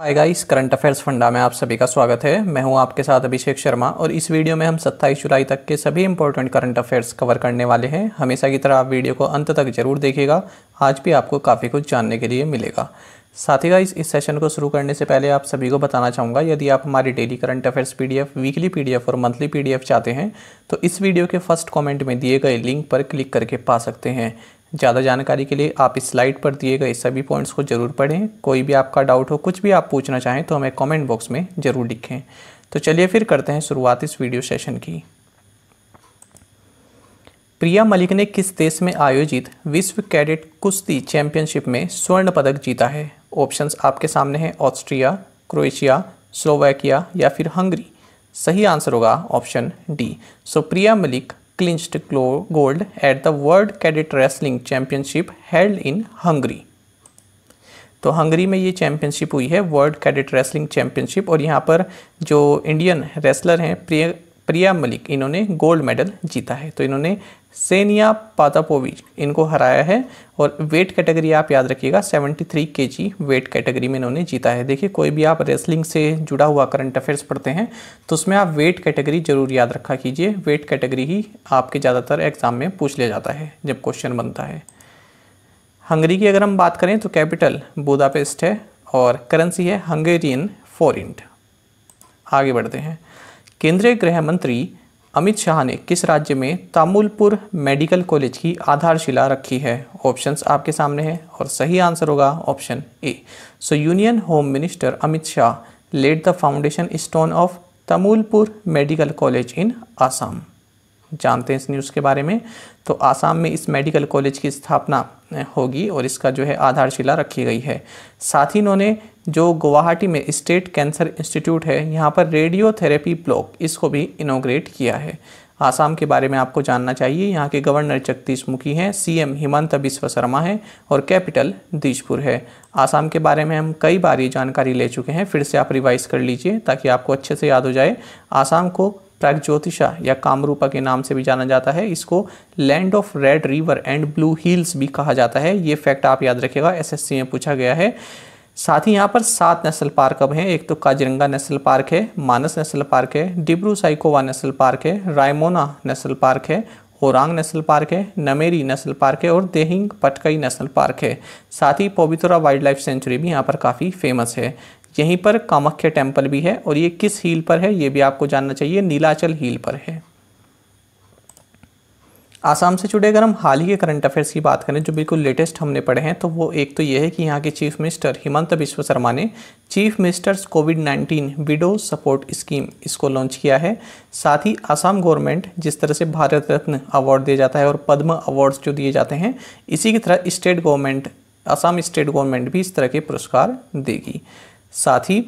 Hi guys current affairs funda में आप सभी का स्वागत है मैं हूं आपके साथ अभिषेक शर्मा और इस वीडियो में हम 27 जुलाई तक के सभी इंपॉर्टेंट करंट अफेयर्स कवर करने वाले हैं हमेशा की तरह आप वीडियो को अंत तक जरूर देखिएगा आज भी आपको काफ़ी कुछ जानने के लिए मिलेगा साथ ही गाइस इस सेशन को शुरू करने से पहले आप सभी को बताना चाहूँगा यदि आप हमारी daily current affairs P weekly P और मंथली पी चाहते हैं तो इस वीडियो के फर्स्ट कॉमेंट में दिए गए लिंक पर क्लिक करके पा सकते हैं ज़्यादा जानकारी के लिए आप इस स्लाइड पर दिए गए सभी पॉइंट्स को ज़रूर पढ़ें कोई भी आपका डाउट हो कुछ भी आप पूछना चाहें तो हमें कमेंट बॉक्स में ज़रूर लिखें तो चलिए फिर करते हैं शुरुआत इस वीडियो सेशन की प्रिया मलिक ने किस देश में आयोजित विश्व कैडेट कुश्ती चैंपियनशिप में स्वर्ण पदक जीता है ऑप्शंस आपके सामने हैं ऑस्ट्रिया क्रोएशिया स्लोवाकिया या फिर हंगरी सही आंसर होगा option D so Priya Malik clinched gold at the World Cadet Wrestling Championship held in Hungary. तो हंगरी में ये चैम्पियनशिप हुई है वर्ल्ड कैडेट रेसलिंग चैम्पियनशिप और यहाँ पर जो इंडियन रेसलर हैं प्रिय प्रिया मलिक इन्होंने गोल्ड मेडल जीता है तो इन्होंने सेनिया पातापोविच इनको हराया है और वेट कैटेगरी आप याद रखिएगा 73 केजी वेट कैटेगरी में इन्होंने जीता है देखिए कोई भी आप रेसलिंग से जुड़ा हुआ करंट अफेयर्स पढ़ते हैं तो उसमें आप वेट कैटेगरी जरूर याद रखा कीजिए वेट कैटेगरी ही आपके ज़्यादातर एग्जाम में पूछ लिया जाता है जब क्वेश्चन बनता है हंगरी की अगर हम बात करें तो कैपिटल बुदापेस्ट है और करेंसी है हंगेरियन फॉरिंट आगे बढ़ते हैं केंद्रीय गृह मंत्री अमित शाह ने किस राज्य में तामुलपुर मेडिकल कॉलेज की आधारशिला रखी है ऑप्शंस आपके सामने हैं और सही आंसर होगा option A so union home minister Amit Shah laid the foundation stone of Tamulpur medical college in Assam जानते हैं इस न्यूज़ के बारे में तो आसाम में इस मेडिकल कॉलेज की स्थापना होगी और इसका जो है आधारशिला रखी गई है साथ ही इन्होंने जो गुवाहाटी में स्टेट कैंसर इंस्टीट्यूट है यहाँ पर रेडियोथेरेपी ब्लॉक इसको भी इनोग्रेट किया है आसाम के बारे में आपको जानना चाहिए यहाँ के गवर्नर जगदीश मुखी हैं सीएम हिमंत बिश्व शर्मा हैं और कैपिटल दीजपुर है आसाम के बारे में हम कई बार ये जानकारी ले चुके हैं फिर से आप रिवाइज कर लीजिए ताकि आपको अच्छे से याद हो जाए आसाम को प्रागज्योतिषा या कामरूपा के नाम से भी जाना जाता है इसको land of red river and blue hills भी कहा जाता है ये फैक्ट आप याद रखेगा एस में पूछा गया है साथ ही यहाँ पर सात नेशनल पार्क अब हैं एक तो काजिरंगा नेशनल पार्क है मानस नेशनल पार्क है डिब्रू साइकोवा नेशनल पार्क है रायमोना नेशनल पार्क है होरांग नेशनल पार्क है नमेरी नेशनल पार्क है और देहिंग पटकई नेशनल पार्क है साथ ही पोबितोरा वाइल्ड लाइफ सेंचुरी भी यहाँ पर काफ़ी फेमस है यहीं पर कामाख्या टेम्पल भी है और ये किस हील पर है ये भी आपको जानना चाहिए नीलाचल हील पर है आसाम से जुड़े अगर हम हाल ही के करंट अफेयर्स की बात करें जो बिल्कुल लेटेस्ट हमने पढ़े हैं तो वो एक तो ये है कि यहाँ के चीफ मिनिस्टर हिमंत बिश्व शर्मा ने chief minister's COVID 19 widow support scheme इसको लॉन्च किया है साथ ही आसाम गवर्नमेंट जिस तरह से भारत रत्न अवार्ड दिया जाता है और पद्म अवार्ड्स जो दिए जाते हैं इसी की तरह state government Assam state government भी इस तरह के पुरस्कार देगी साथ ही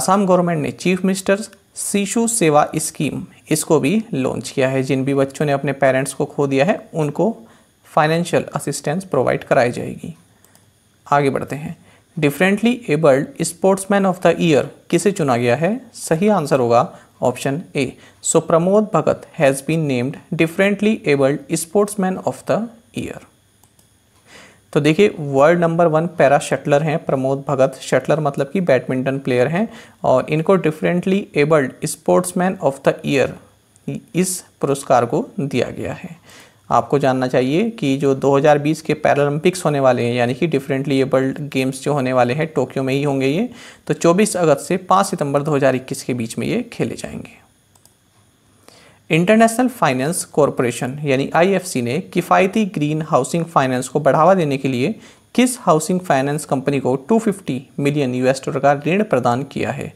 आसाम गवर्नमेंट ने chief minister's Shishu Seva scheme इसको भी लॉन्च किया है जिन भी बच्चों ने अपने पेरेंट्स को खो दिया है उनको फाइनेंशियल असिस्टेंस प्रोवाइड कराई जाएगी आगे बढ़ते हैं differently abled sportsman of the year किसे चुना गया है सही आंसर होगा option A so Pramod Bhagat has been named differently abled sportsman of the year तो देखिए world number one para shuttler हैं प्रमोद भगत शटलर मतलब कि बैडमिंटन प्लेयर हैं और इनको differently abled sportsman of the year इस पुरस्कार को दिया गया है आपको जानना चाहिए कि जो 2020 के पैरालंपिक्स होने वाले हैं यानी कि डिफरेंटली एबल्ड गेम्स जो होने वाले हैं टोक्यो में ही होंगे ये तो 24 अगस्त से 5 सितंबर 2021 के बीच में ये खेले जाएंगे इंटरनेशनल फाइनेंस कॉरपोरेशन यानी आईएफसी ने किफ़ायती ग्रीन हाउसिंग फाइनेंस को बढ़ावा देने के लिए किस हाउसिंग फाइनेंस कंपनी को 250 मिलियन यूएस डॉलर का ऋण प्रदान किया है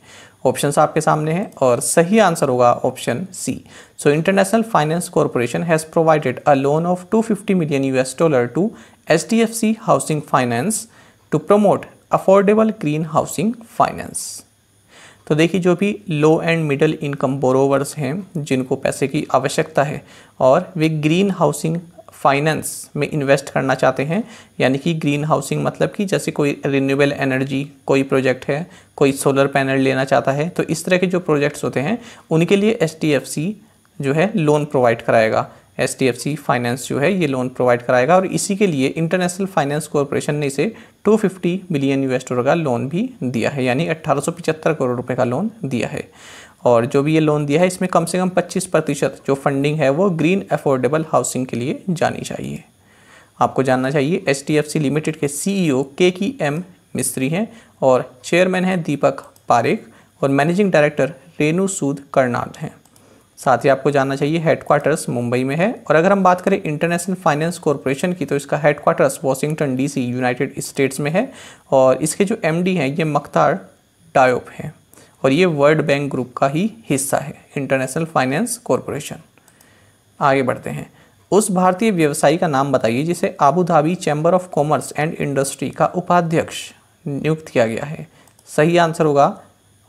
ऑप्शन आपके सामने हैं और सही आंसर होगा option C so International Finance Corporation has provided a loan of 250 million US dollar to H D F C housing finance to promote affordable green housing finance तो देखिए जो भी low and middle income borrowers हैं जिनको पैसे की आवश्यकता है और वे ग्रीन हाउसिंग फाइनेंस में इन्वेस्ट करना चाहते हैं यानी कि ग्रीन हाउसिंग मतलब कि जैसे कोई रिन्यूएबल एनर्जी कोई प्रोजेक्ट है कोई सोलर पैनल लेना चाहता है तो इस तरह के जो प्रोजेक्ट्स होते हैं उनके लिए एच जो है लोन प्रोवाइड कराएगा एच फाइनेंस जो है ये लोन प्रोवाइड कराएगा और इसी के लिए इंटरनेशनल फाइनेंस कॉरपोरेशन ने इसे 250 मिलियन यूएस डॉलर का लोन भी दिया है यानी अट्ठारह करोड़ रुपए का लोन दिया है और जो भी ये लोन दिया है इसमें कम से कम 25 प्रतिशत जो फंडिंग है वो ग्रीन अफोर्डेबल हाउसिंग के लिए जानी चाहिए आपको जानना चाहिए एच लिमिटेड के सी ई के की एम मिस्त्री हैं और चेयरमैन हैं दीपक पारेख और मैनेजिंग डायरेक्टर रेणु सूद कर्नाड हैं साथ ही आपको जानना चाहिए हेडक्वार्टर्स मुंबई में है और अगर हम बात करें इंटरनेशनल फाइनेंस कॉरपोरेशन की तो इसका headquarters Washington DC United States में है और इसके जो एमडी हैं ये मख्तार डायोप हैं और ये वर्ल्ड बैंक ग्रुप का ही हिस्सा है इंटरनेशनल फाइनेंस कॉरपोरेशन आगे बढ़ते हैं उस भारतीय व्यवसायी का नाम बताइए जिसे Abu Dhabi Chamber of Commerce and Industry का उपाध्यक्ष नियुक्त किया गया है सही आंसर होगा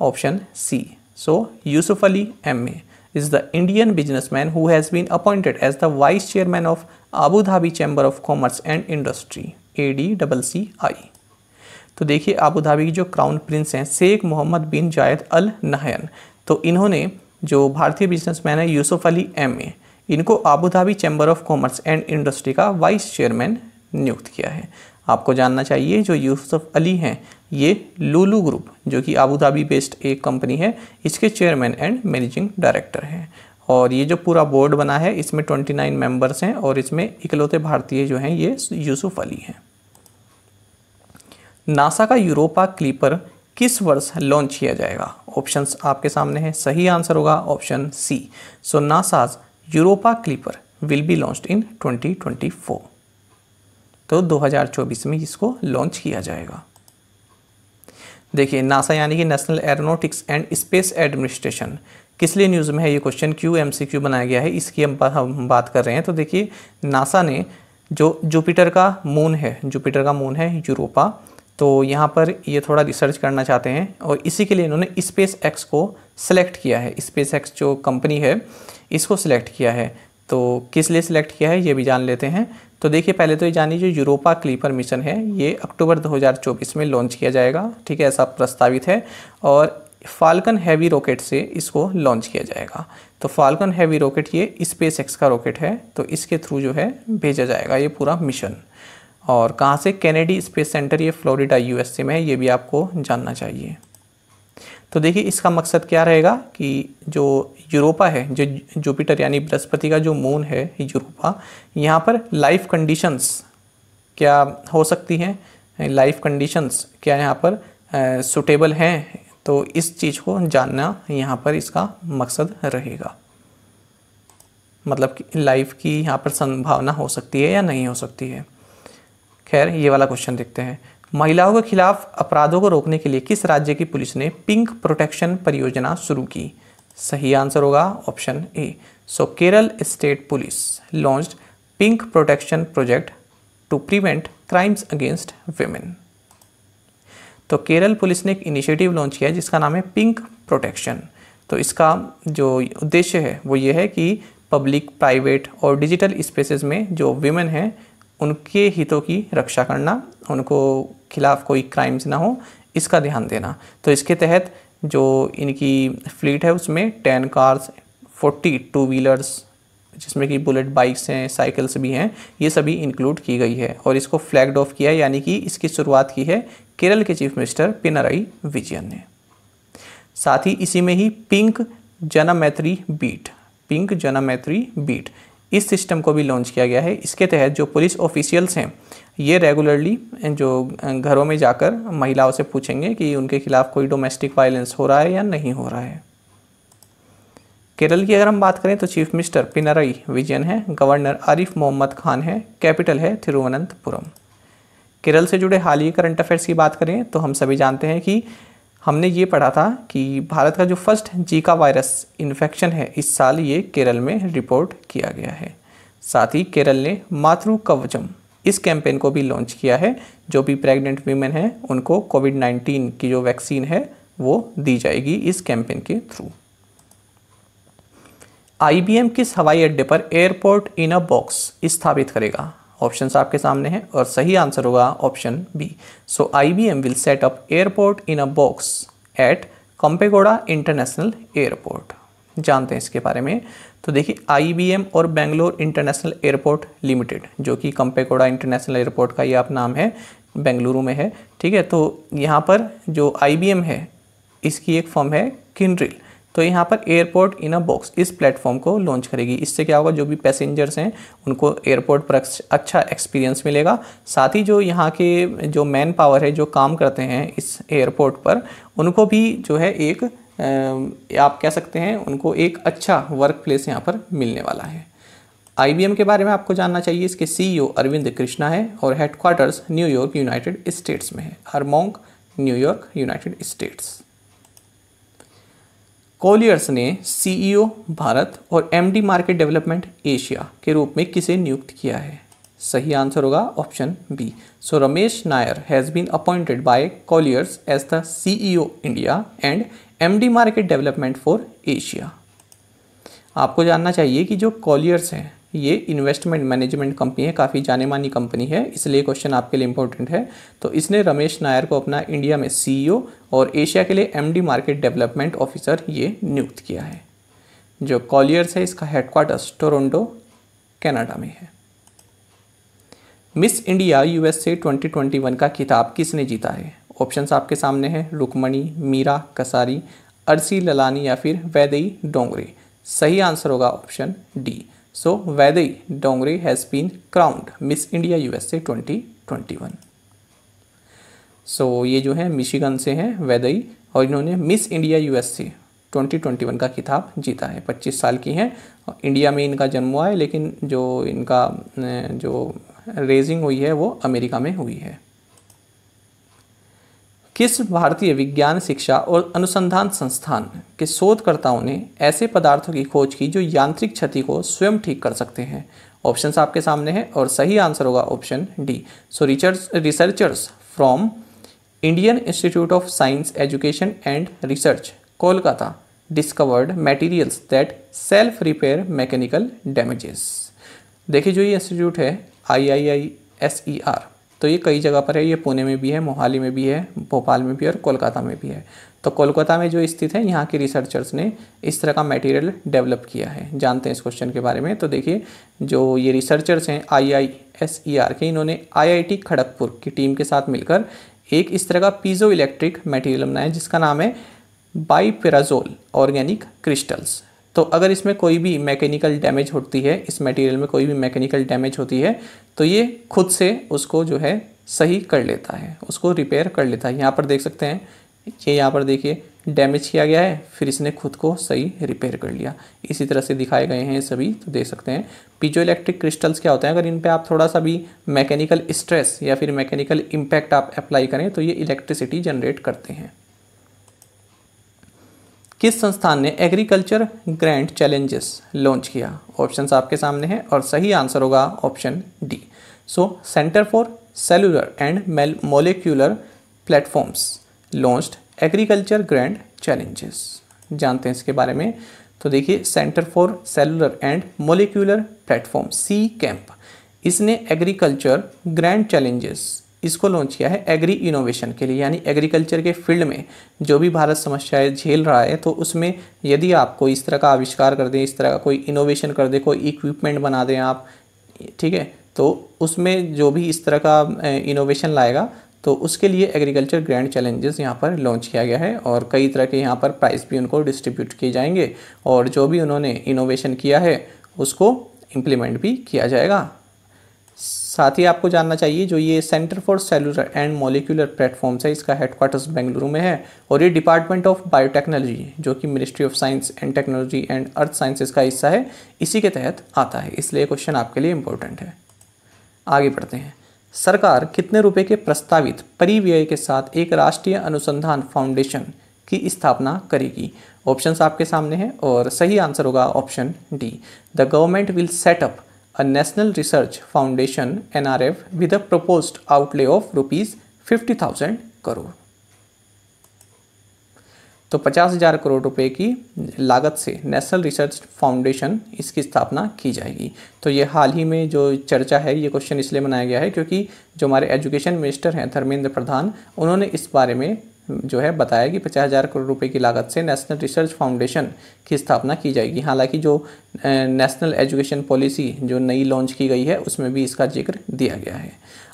option C so Yusuff Ali M A is the Indian businessman who has been appointed as the Vice Chairman of Abu Dhabi Chamber of Commerce and Industry ADCCI. तो देखिए अबू धाबी की जो क्राउन प्रिंस हैं शेख मोहम्मद बिन जायद अल नहयन तो इन्होंने जो भारतीय बिजनेसमैन है यूसुफ अली एम ए इनको Abu Dhabi Chamber of Commerce and Industry का वाइस चेयरमैन नियुक्त किया है आपको जानना चाहिए जो यूसुफ अली हैं ये लूलू ग्रुप जो कि आबू धाबी बेस्ड एक कंपनी है इसके चेयरमैन एंड मैनेजिंग डायरेक्टर हैं और ये जो पूरा बोर्ड बना है इसमें 29 मेंबर्स हैं और इसमें इकलौते भारतीय जो हैं ये यूसुफ अली हैं नासा का यूरोपा क्लीपर किस वर्ष लॉन्च किया जाएगा ऑप्शंस आपके सामने हैं सही आंसर होगा option C so NASA's Europa Clipper will be launch in 2024 तो 2024 में इसको लॉन्च किया जाएगा देखिए नासा यानी कि National Aeronautics and Space Administration किस लिए न्यूज़ में है ये question Q M C Q बनाया गया है इसकी हम हम बात कर रहे हैं तो देखिए नासा ने जो जुपिटर का मून है जुपिटर का मून है यूरोपा तो यहाँ पर ये थोड़ा रिसर्च करना चाहते हैं और इसी के लिए इन्होंने स्पेस एक्स को सेलेक्ट किया है स्पेस एक्स जो कंपनी है इसको सिलेक्ट किया है तो किस लिए सिलेक्ट किया है ये भी जान लेते हैं तो देखिए पहले तो ये जानिए जो यूरोपा क्लीपर मिशन है ये अक्टूबर 2024 में लॉन्च किया जाएगा ठीक है ऐसा प्रस्तावित है और फाल्कन हैवी रॉकेट से इसको लॉन्च किया जाएगा तो फाल्कन हैवी रॉकेट ये स्पेस एक्स का रॉकेट है तो इसके थ्रू जो है भेजा जाएगा ये पूरा मिशन और कहाँ से कैनेडी स्पेस सेंटर ये फ्लोरिडा यू में है ये भी आपको जानना चाहिए तो देखिए इसका मकसद क्या रहेगा कि जो यूरोपा है जो जुपिटर यानी बृहस्पति का जो मून है यूरोपा यहाँ पर लाइफ कंडीशंस क्या हो सकती हैं लाइफ कंडीशंस क्या यहाँ पर सुटेबल हैं तो इस चीज़ को जानना यहाँ पर इसका मकसद रहेगा मतलब कि लाइफ की यहाँ पर संभावना हो सकती है या नहीं हो सकती है खैर ये वाला क्वेश्चन देखते हैं महिलाओं के खिलाफ अपराधों को रोकने के लिए किस राज्य की पुलिस ने पिंक प्रोटेक्शन परियोजना शुरू की सही आंसर होगा option A so Kerala state police launch pink protection project to prevent crimes against women तो केरल पुलिस ने एक इनिशिएटिव लॉन्च किया जिसका नाम है पिंक प्रोटेक्शन तो इसका जो उद्देश्य है वो ये है कि पब्लिक प्राइवेट और डिजिटल स्पेसेस में जो वीमेन हैं उनके हितों की रक्षा करना उनको खिलाफ कोई क्राइम्स ना हो इसका ध्यान देना तो इसके तहत जो इनकी फ्लीट है उसमें ten cars forty two wheelers जिसमें कि बुलेट बाइक्स हैं साइकिल्स भी हैं ये सभी इंक्लूड की गई है और इसको फ्लैगड ऑफ किया है यानी कि इसकी शुरुआत की है केरल के चीफ मिनिस्टर पिनराई विजयन ने साथ ही इसी में ही pink Maitri beat pink Maitri beat इस सिस्टम को भी लॉन्च किया गया है इसके तहत जो पुलिस ऑफिशियल्स हैं ये रेगुलरली जो घरों में जाकर महिलाओं से पूछेंगे कि उनके खिलाफ कोई डोमेस्टिक वायलेंस हो रहा है या नहीं हो रहा है केरल की अगर हम बात करें तो चीफ मिनिस्टर पिनराई विजयन है गवर्नर आरिफ मोहम्मद खान है कैपिटल है थिरुवनंतपुरम केरल से जुड़े हाल ही करंट अफेयर्स की बात करें तो हम सभी जानते हैं कि हमने ये पढ़ा था कि भारत का जो फर्स्ट जीका वायरस इन्फेक्शन है इस साल ये केरल में रिपोर्ट किया गया है साथ ही केरल ने मातृ कवचम इस कैंपेन को भी लॉन्च किया है जो भी प्रेग्नेंट वीमेन हैं उनको कोविड 19 की जो वैक्सीन है वो दी जाएगी इस कैंपेन के थ्रू आईबीएम किस हवाई अड्डे पर एयरपोर्ट इन अ बॉक्स स्थापित करेगा ऑप्शन आपके सामने हैं और सही आंसर होगा option B so I will set up airport in a box at Kempegowda international airport जानते हैं इसके बारे में तो देखिए आईबीएम और बेंगलोर इंटरनेशनल एयरपोर्ट लिमिटेड जो कि कंपेकोड़ा इंटरनेशनल एयरपोर्ट का ये आप नाम है बेंगलुरु में है ठीक है तो यहाँ पर जो आईबीएम है इसकी एक फॉर्म है किनड्रिल तो यहाँ पर एयरपोर्ट इन अ बॉक्स इस प्लेटफॉर्म को लॉन्च करेगी इससे क्या होगा जो भी पैसेंजर्स हैं उनको एयरपोर्ट पर अच्छा एक्सपीरियंस मिलेगा साथ ही जो यहाँ के जो मैन पावर है जो काम करते हैं इस एयरपोर्ट पर उनको भी जो है एक आप कह सकते हैं उनको एक अच्छा वर्क प्लेस यहाँ पर मिलने वाला है आई के बारे में आपको जानना चाहिए इसके सीईओ e अरविंद कृष्णा है और हेडक्वार्टर्स न्यूयॉर्क यूनाइटेड स्टेट्स में है हरमोंग न्यूयॉर्क यूनाइटेड स्टेट्स कोलियर्स ने सीईओ e भारत और एमडी मार्केट डेवलपमेंट एशिया के रूप में किसे नियुक्त किया है सही आंसर होगा option B so Ramesh Nair has been appointed by Colliers as the CEO India and MD market development for Asia आपको जानना चाहिए कि जो कॉलियर्स हैं ये इन्वेस्टमेंट मैनेजमेंट कंपनी है काफ़ी जाने मानी कंपनी है इसलिए क्वेश्चन आपके लिए इंपॉर्टेंट है तो इसने रमेश नायर को अपना इंडिया में सी e और एशिया के लिए एम मार्केट डेवलपमेंट ऑफिसर ये नियुक्त किया है जो कॉलियर्स है इसका हेडक्वार्टर्स टोरंटो कनाडा में है मिस इंडिया यूएसए 2021 का खिताब किसने जीता है ऑप्शंस आपके सामने हैं रुकमणी मीरा कसारी अरसी ललानी या फिर वैदई डोंगरे सही आंसर होगा option D so Vaidehi Dongre has been crowned Miss India USA 2021 so so, ये जो है मिशिगन से हैं वैदई और इन्होंने मिस इंडिया यूएसए 2021 का खिताब जीता है 25 साल की हैं इंडिया में इनका जन्म हुआ है लेकिन जो इनका जो रेजिंग हुई है वो अमेरिका में हुई है किस भारतीय विज्ञान शिक्षा और अनुसंधान संस्थान के शोधकर्ताओं ने ऐसे पदार्थों की खोज की जो यांत्रिक क्षति को स्वयं ठीक कर सकते हैं ऑप्शन आपके सामने हैं और सही आंसर होगा option D so researchers researchers from Indian Institute of Science Education and Research Kolkata discovered materials that self repair mechanical damages देखिए जो ये इंस्टीट्यूट है आई आई आई एस ई आर तो ये कई जगह पर है ये पुणे में भी है मोहाली में भी है भोपाल में भी है और कोलकाता में भी है तो कोलकाता में जो स्थित है यहाँ के रिसर्चर्स ने इस तरह का मटेरियल डेवलप किया है जानते हैं इस क्वेश्चन के बारे में तो देखिए जो ये रिसर्चर्स हैं आई आई एस ई आर के इन्होंने आईआईटी खड़गपुर की टीम के साथ मिलकर एक इस तरह का पीजो इलेक्ट्रिक मटेरियल बनाया जिसका नाम है बाईपेराजोल ऑर्गेनिक क्रिस्टल्स तो अगर इसमें कोई भी मैकेनिकल डैमेज होती है इस मटेरियल में कोई भी मैकेनिकल डैमेज होती है तो ये खुद से उसको जो है सही कर लेता है उसको रिपेयर कर लेता है यहाँ पर देख सकते हैं ये यहाँ पर देखिए डैमेज किया गया है फिर इसने खुद को सही रिपेयर कर लिया इसी तरह से दिखाए गए हैं सभी तो देख सकते हैं पीजो इलेक्ट्रिक क्रिस्टल्स क्या होते हैं अगर इन पर आप थोड़ा सा भी मैकेनिकल स्ट्रेस या फिर मैकेनिकल इम्पैक्ट आप अप्लाई करें तो ये इलेक्ट्रिसिटी जनरेट करते हैं किस संस्थान ने एग्रीकल्चर ग्रैंड चैलेंजेस लॉन्च किया ऑप्शंस आपके सामने हैं और सही आंसर होगा option D so Centre for Cellular and Molecular Platforms launched agriculture grand challenges जानते हैं इसके बारे में तो देखिए Centre for Cellular and Molecular Platform C camp इसने एग्रीकल्चर ग्रैंड चैलेंजेस इसको लॉन्च किया है एग्री इनोवेशन के लिए यानी एग्रीकल्चर के फील्ड में जो भी भारत समस्याएं झेल रहा है तो उसमें यदि आप कोई इस तरह का आविष्कार कर दें इस तरह का कोई इनोवेशन कर दें कोई इक्विपमेंट बना दें आप ठीक है तो उसमें जो भी इस तरह का इनोवेशन लाएगा तो उसके लिए एग्रीकल्चर ग्रैंड चैलेंजेस यहाँ पर लॉन्च किया गया है और कई तरह के यहाँ पर प्राइस भी उनको डिस्ट्रीब्यूट किए जाएंगे और जो भी उन्होंने इनोवेशन किया है उसको इम्प्लीमेंट भी किया जाएगा साथ ही आपको जानना चाहिए जो ये Centre for Cellular and Molecular Platforms है इसका हेडक्वार्टर्स बेंगलुरु में है और ये डिपार्टमेंट ऑफ बायोटेक्नोलॉजी जो कि Ministry of Science and Technology and Earth Sciences का हिस्सा है इसी के तहत आता है इसलिए क्वेश्चन आपके लिए इंपॉर्टेंट है आगे बढ़ते हैं सरकार कितने रुपये के प्रस्तावित परिव्यय के साथ एक राष्ट्रीय अनुसंधान फाउंडेशन की स्थापना करेगी ऑप्शंस आपके सामने हैं और सही आंसर होगा option D the government will setup a National Research Foundation NRF with a proposed outlay of rupees 50,000 crore तो पचास हजार करोड़ रुपए की लागत से नेशनल रिसर्च फाउंडेशन इसकी स्थापना की जाएगी तो ये हाल ही में जो चर्चा है ये क्वेश्चन इसलिए बनाया गया है क्योंकि जो हमारे एजुकेशन मिनिस्टर हैं धर्मेंद्र प्रधान उन्होंने इस बारे में जो है बताया कि पचास हज़ार करोड़ रुपए की लागत से नेशनल रिसर्च फाउंडेशन की स्थापना की जाएगी हालांकि जो नेशनल एजुकेशन पॉलिसी जो नई लॉन्च की गई है उसमें भी इसका जिक्र दिया गया है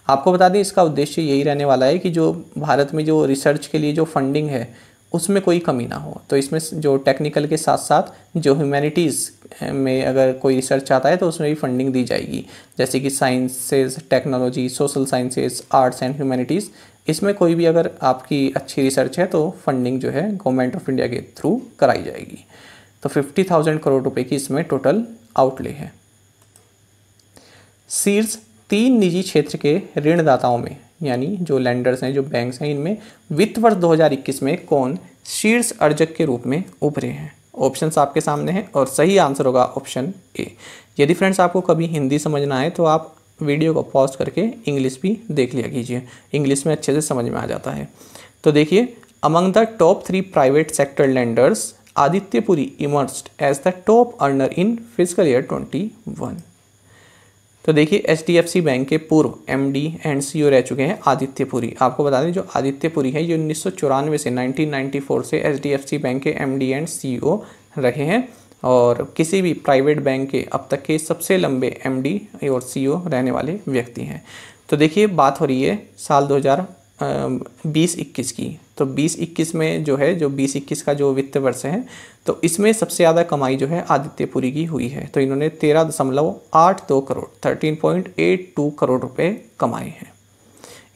आपको बता दें इसका उद्देश्य यही रहने वाला है कि जो भारत में जो रिसर्च के लिए जो फंडिंग है उसमें कोई कमी ना हो तो इसमें जो टेक्निकल के साथ साथ जो ह्यूमैनिटीज़ में अगर कोई रिसर्च आता है तो उसमें भी फंडिंग दी जाएगी जैसे कि sciences technology social sciences arts and humanities इसमें कोई भी अगर आपकी अच्छी रिसर्च है तो फंडिंग जो है गवर्नमेंट ऑफ इंडिया के थ्रू कराई जाएगी तो फिफ्टी थाउजेंड करोड़ रुपए की इसमें टोटल आउटले है शीर्ष तीन निजी क्षेत्र के ऋणदाताओं में यानी जो लैंडर्स हैं जो बैंक्स हैं इनमें वित्त वर्ष 2021 में कौन शीर्ष अर्जक के रूप में उभरे हैं ऑप्शंस आपके सामने हैं और सही आंसर होगा ऑप्शन ए यदि फ्रेंड्स आपको कभी हिंदी समझना है तो आप वीडियो को पॉज करके इंग्लिश भी देख लिया कीजिए इंग्लिश में अच्छे से समझ में आ जाता है तो देखिए among the top three private sector landers Adityapuri emerge as the top earner in physical year twenty one तो देखिए H D F C bank के पूर्व एम डी एंड सी ओ रह चुके हैं आदित्यपुरी आपको बता दें जो आदित्यपुरी है ये उन्नीस सौ चौरानवे से नाइनटीन फोर से H D F C bank के M D and C O रहे हैं और किसी भी प्राइवेट बैंक के अब तक के सबसे लंबे एम और सी e रहने वाले व्यक्ति हैं तो देखिए बात हो रही है साल दो बीस इक्कीस की तो बीस इक्कीस में जो है जो बीस इक्कीस का जो वित्त वर्ष है तो इसमें सबसे ज़्यादा कमाई जो है आदित्यपुरी की हुई है तो इन्होंने तेरह दशमलव आठ दो crore thirteen point eight two crore रुपए कमाए हैं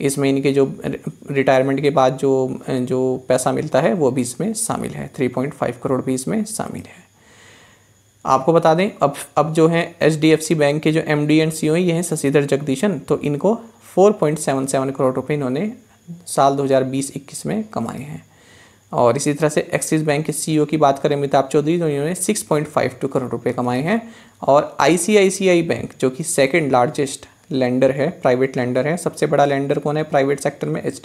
इसमें इनके जो रिटायरमेंट के बाद जो जो पैसा मिलता है वो भी इसमें शामिल है थ्री पॉइंट फाइव करोड़ भी इसमें शामिल है आपको बता दें अब अब जो है एच बैंक के जो M D and C O ये हैं शशिधर जगदीशन तो इनको 4.77 करोड़ रुपए इन्होंने साल 2020-21 में कमाए हैं और इसी तरह से एक्सिस बैंक के सीईओ e की बात करें अमिताभ चौधरी तो इन्होंने 6.52 करोड़ रुपए कमाए हैं और आईसीआईसीआई बैंक जो कि सेकंड लार्जेस्ट लैंडर है प्राइवेट लैंडर है सबसे बड़ा लैंडर कौन है प्राइवेट सेक्टर में एच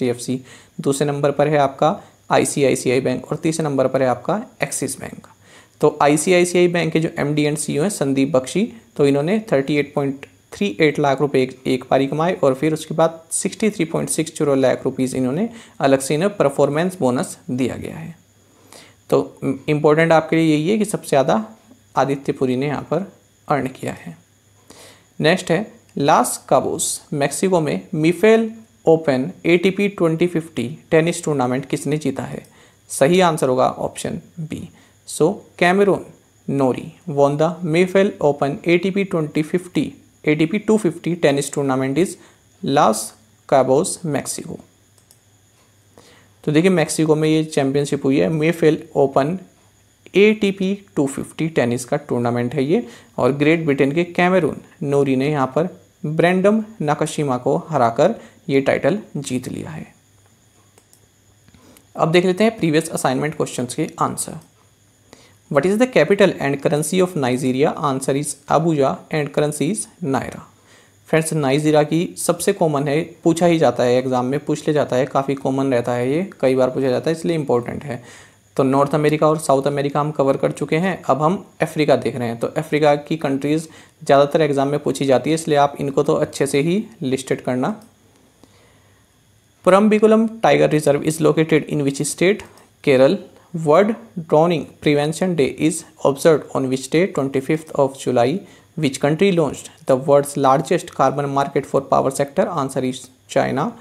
दूसरे नंबर पर है आपका आई बैंक और तीसरे नंबर पर है आपका एक्सिस बैंक तो आईसीआईसीआई बैंक के जो एम डी एंड सी हैं संदीप बख्शी तो इन्होंने thirty eight point three eight lakh रुपए एक, एक बारी कमाए और फिर उसके बाद sixty three point six zero lakh rupees इन्होंने अलग से इन्हें परफॉर्मेंस बोनस दिया गया है तो इम्पोर्टेंट आपके लिए यही है कि सबसे ज़्यादा आदित्यपुरी ने यहाँ पर अर्न किया है नेक्स्ट है लास काबोस मैक्सिको में Mifel open A T P twenty fifty tennis tournament किसने जीता है सही आंसर होगा option B So Cameron Norrie won the Mayfell Open ATP 2050 ATP 250 tennis tournament is Las Cabos Mexico. तो देखिए मैक्सिको में ये चैंपियनशिप हुई है Mifel open A T P two fifty tennis का टूर्नामेंट है ये और ग्रेट ब्रिटेन के कैमरून नोरी ने यहाँ पर ब्रैंडम नकाशिमा को हराकर ये टाइटल जीत लिया है अब देख लेते हैं प्रीवियस असाइनमेंट क्वेश्चंस के answer what is the capital and currency of Nigeria answer is Abuja and currency is naira friends Nigeria की सबसे कॉमन है पूछा ही जाता है एग्ज़ाम में पूछ ले जाता है काफ़ी कॉमन रहता है ये कई बार पूछा जाता है इसलिए इंपॉर्टेंट है तो नॉर्थ अमेरिका और साउथ अमेरिका हम कवर कर चुके हैं अब हम अफ्रीका देख रहे हैं तो अफ्रीका की कंट्रीज़ ज़्यादातर एग्ज़ाम में पूछी जाती है इसलिए आप इनको तो अच्छे से ही लिस्टेड करना Parambikulam tiger reserve is located in which state Kerala World Drowning Prevention Day is observed on which day? 25th of July. Which country launched the world's largest carbon market for power sector? Answer is China.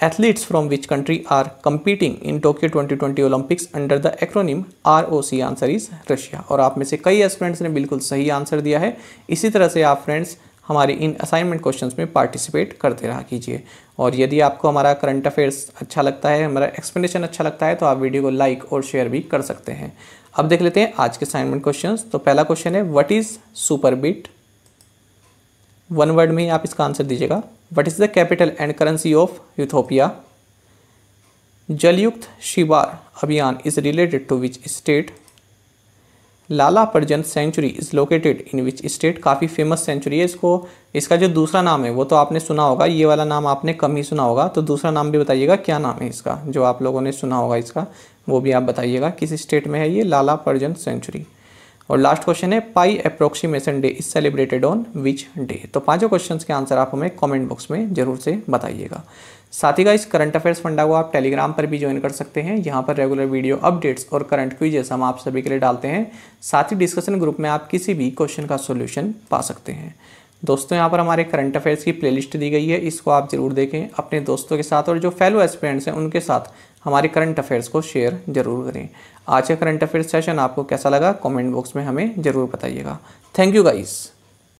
Athletes from which country are competing in Tokyo 2020 Olympics under the acronym ROC? Answer is Russia और आप में से कई students ने बिल्कुल सही answer दिया है इसी तरह से आप फ्रेंड्स हमारी इन असाइनमेंट क्वेश्चंस में पार्टिसिपेट करते रहा कीजिए और यदि आपको हमारा करंट अफेयर्स अच्छा लगता है हमारा एक्सप्लेनेशन अच्छा लगता है तो आप वीडियो को लाइक और शेयर भी कर सकते हैं अब देख लेते हैं आज के असाइनमेंट क्वेश्चंस तो पहला क्वेश्चन है what is super beat one word में ही आप इसका आंसर दीजिएगा what is the capital and currency of Ethiopia Jalyukt Shivar Abhiyan is related to which state Lala Parjan sanctuary is located in which state काफ़ी फेमस सेंचुरी है इसको इसका जो दूसरा नाम है वो तो आपने सुना होगा ये वाला नाम आपने कम ही सुना होगा तो दूसरा नाम भी बताइएगा क्या नाम है इसका जो आप लोगों ने सुना होगा इसका वो भी आप बताइएगा किस स्टेट में है ये लाला परजन सेंचुरी और लास्ट क्वेश्चन है pi approximation day is celebrated on which day तो पाँचों क्वेश्चन के आंसर आप हमें कॉमेंट बॉक्स में जरूर से बताइएगा साथ ही का इस करंट अफेयर्स फंडा को आप टेलीग्राम पर भी ज्वाइन कर सकते हैं यहाँ पर रेगुलर वीडियो अपडेट्स और करंट क्विजेस हम आप सभी के लिए डालते हैं साथ ही डिस्कशन ग्रुप में आप किसी भी क्वेश्चन का सोल्यूशन पा सकते हैं दोस्तों यहाँ पर हमारे करंट अफेयर्स की प्लेलिस्ट दी गई है इसको आप जरूर देखें अपने दोस्तों के साथ और जो फेलो एस्पिरेंट्स हैं उनके साथ हमारे करंट अफेयर्स को शेयर जरूर करें आज का करंट अफेयर्स सेशन आपको कैसा लगा कमेंट बॉक्स में हमें ज़रूर बताइएगा थैंक यू गाइस